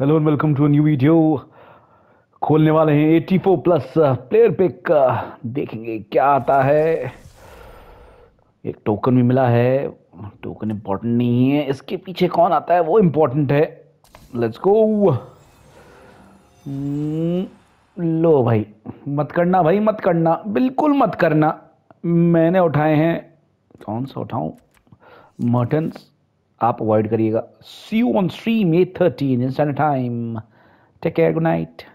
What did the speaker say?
hello and welcome to new video खोलने वाले हैं 84 प्लस प्लेयर पिक देखेंगे क्या आता है एक टोकन भी मिला है टोकन इम्पोर्टेंट नहीं है इसके पीछे कौन आता है वो इम्पोर्टेंट है लेट्स गो hmm, लो भाई मत करना भाई मत करना बिल्कुल मत करना मैंने उठाए हैं कौन सा उठाऊँ मटन्स आप अवॉइड करिएगा see you on stream a thirteen in time take care good night